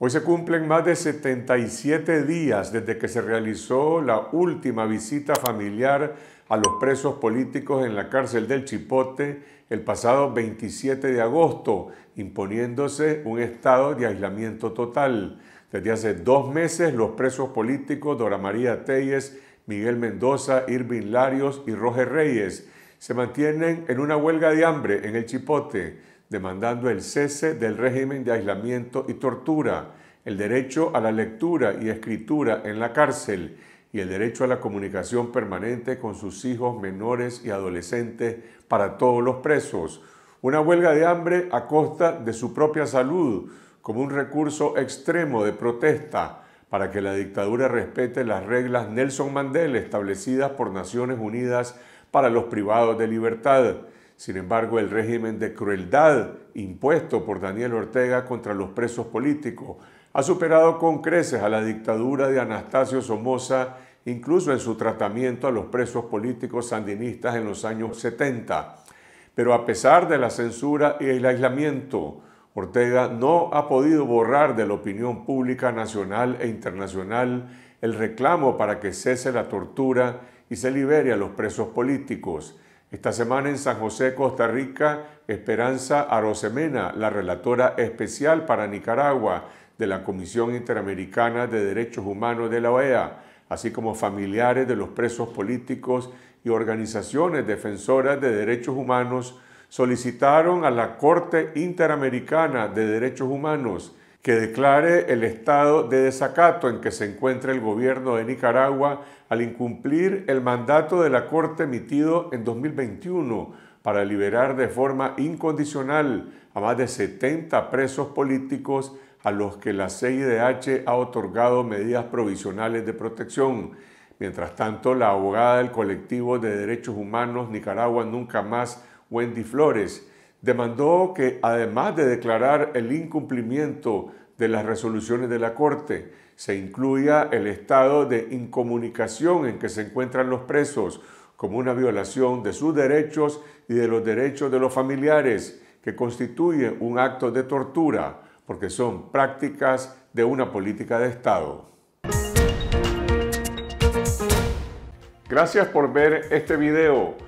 Hoy se cumplen más de 77 días desde que se realizó la última visita familiar a los presos políticos en la cárcel del Chipote el pasado 27 de agosto, imponiéndose un estado de aislamiento total. Desde hace dos meses, los presos políticos Dora María Telles, Miguel Mendoza, Irving Larios y Roger Reyes se mantienen en una huelga de hambre en el Chipote demandando el cese del régimen de aislamiento y tortura, el derecho a la lectura y escritura en la cárcel y el derecho a la comunicación permanente con sus hijos menores y adolescentes para todos los presos. Una huelga de hambre a costa de su propia salud, como un recurso extremo de protesta para que la dictadura respete las reglas Nelson Mandela establecidas por Naciones Unidas para los privados de libertad sin embargo, el régimen de crueldad impuesto por Daniel Ortega contra los presos políticos ha superado con creces a la dictadura de Anastasio Somoza, incluso en su tratamiento a los presos políticos sandinistas en los años 70. Pero a pesar de la censura y el aislamiento, Ortega no ha podido borrar de la opinión pública nacional e internacional el reclamo para que cese la tortura y se libere a los presos políticos. Esta semana en San José, Costa Rica, Esperanza Arosemena, la relatora especial para Nicaragua de la Comisión Interamericana de Derechos Humanos de la OEA, así como familiares de los presos políticos y organizaciones defensoras de derechos humanos, solicitaron a la Corte Interamericana de Derechos Humanos que declare el estado de desacato en que se encuentra el gobierno de Nicaragua al incumplir el mandato de la Corte emitido en 2021 para liberar de forma incondicional a más de 70 presos políticos a los que la CIDH ha otorgado medidas provisionales de protección. Mientras tanto, la abogada del colectivo de derechos humanos Nicaragua Nunca Más, Wendy Flores, demandó que además de declarar el incumplimiento de las resoluciones de la Corte, se incluya el estado de incomunicación en que se encuentran los presos como una violación de sus derechos y de los derechos de los familiares, que constituye un acto de tortura, porque son prácticas de una política de Estado. Gracias por ver este video.